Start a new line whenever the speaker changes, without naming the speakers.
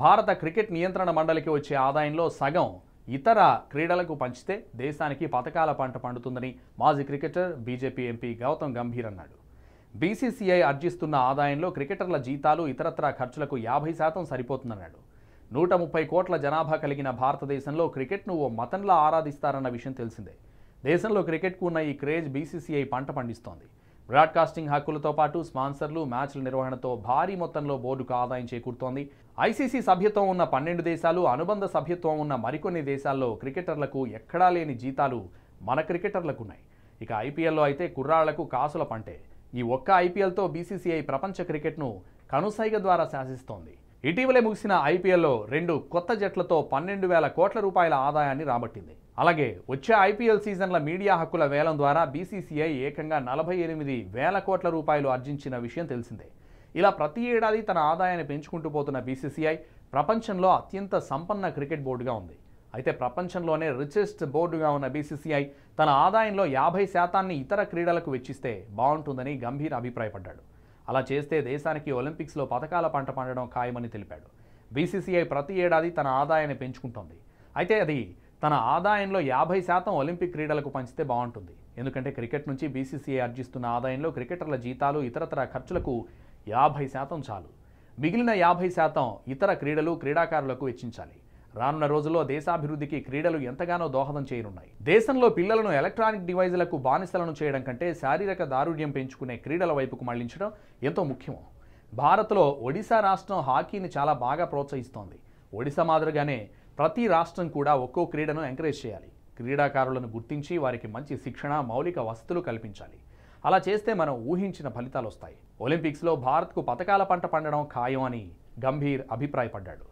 భారత క్రికెట్ నియంత్రణ మండలికి వచ్చే ఆదాయంలో సగం ఇతర క్రీడలకు పంచితే దేశానికి పథకాల పంట పండుతుందని మాజీ cricketer BJP MP Gautam Gambhir అన్నాడు బీసీసీఐ అర్జిస్తున్న ఆదాయంలో క్రికెటర్ల జీతాలు ఇతరత్రా ఖర్చులకు యాభై శాతం సరిపోతుందన్నాడు నూట ముప్పై కోట్ల జనాభా కలిగిన భారతదేశంలో క్రికెట్ను ఓ మతంలా ఆరాధిస్తారన్న విషయం తెలిసిందే దేశంలో క్రికెట్కు ఉన్న ఈ క్రేజ్ బీసీసీఐ పంట పండిస్తోంది బ్రాడ్కాస్టింగ్ హక్కులతో పాటు స్పాన్సర్లు మ్యాచ్ల నిర్వహణతో భారీ మొత్తంలో బోర్డుకు ఆదాయం చేకూరుతోంది ఐసీసీ సభ్యత్వం ఉన్న పన్నెండు దేశాలు అనుబంధ సభ్యత్వం ఉన్న మరికొన్ని దేశాల్లో క్రికెటర్లకు ఎక్కడా లేని జీతాలు మన క్రికెటర్లకు ఉన్నాయి ఇక ఐపీఎల్లో అయితే కుర్రాళ్లకు కాసుల పంటే ఈ ఒక్క ఐపీఎల్తో బీసీసీఐ ప్రపంచ క్రికెట్ను కనుసైగ ద్వారా శాసిస్తోంది ఇటీవలే ముగిసిన ఐపీఎల్లో రెండు కొత్త జట్లతో పన్నెండు వేల కోట్ల రూపాయల ఆదాయాన్ని రాబట్టింది అలాగే వచ్చే ఐపీఎల్ సీజన్ల మీడియా హక్కుల వేలం ద్వారా బీసీసీఐ ఏకంగా నలభై ఎనిమిది వేల కోట్ల రూపాయలు ఆర్జించిన విషయం తెలిసిందే ఇలా ప్రతి ఏడాది తన ఆదాయాన్ని పెంచుకుంటూ పోతున్న బీసీసీఐ ప్రపంచంలో అత్యంత సంపన్న క్రికెట్ బోర్డుగా ఉంది అయితే ప్రపంచంలోనే రిచెస్ట్ బోర్డుగా ఉన్న బీసీసీఐ తన ఆదాయంలో యాభై శాతాన్ని ఇతర క్రీడలకు వెచ్చిస్తే బాగుంటుందని గంభీర్ అభిప్రాయపడ్డాడు అలా చేస్తే దేశానికి ఒలింపిక్స్లో పథకాల పంట పండడం ఖాయమని తెలిపాడు బీసీసీఐ ప్రతి ఏడాది తన ఆదాయాన్ని పెంచుకుంటోంది అయితే అది తన ఆదాయంలో యాభై శాతం ఒలింపిక్ క్రీడలకు పంచితే బాగుంటుంది ఎందుకంటే క్రికెట్ నుంచి బీసీసీఐ ఆర్జిస్తున్న ఆదాయంలో క్రికెటర్ల జీతాలు ఇతరతర ఖర్చులకు యాభై శాతం చాలు మిగిలిన యాభై శాతం ఇతర క్రీడలు క్రీడాకారులకు వెచ్చించాలి రానున్న రోజుల్లో దేశాభివృద్ధికి క్రీడలు ఎంతగానో దోహదం చేయనున్నాయి దేశంలో పిల్లలను ఎలక్ట్రానిక్ డివైజులకు బానిసలను చేయడం కంటే శారీరక దారుఢ్యం పెంచుకునే క్రీడల వైపుకు మళ్లించడం ఎంతో ముఖ్యం భారత్లో ఒడిశా రాష్ట్రం హాకీని చాలా బాగా ప్రోత్సహిస్తోంది ఒడిశా మాదిరిగానే ప్రతి రాష్ట్రం కూడా ఒక్కో క్రీడను ఎంకరేజ్ చేయాలి క్రీడాకారులను గుర్తించి వారికి మంచి శిక్షణ మౌలిక వసతులు కల్పించాలి అలా చేస్తే మనం ఊహించిన ఫలితాలు వస్తాయి ఒలింపిక్స్లో భారత్కు పథకాల పంట పండడం ఖాయం అని గంభీర్ అభిప్రాయపడ్డాడు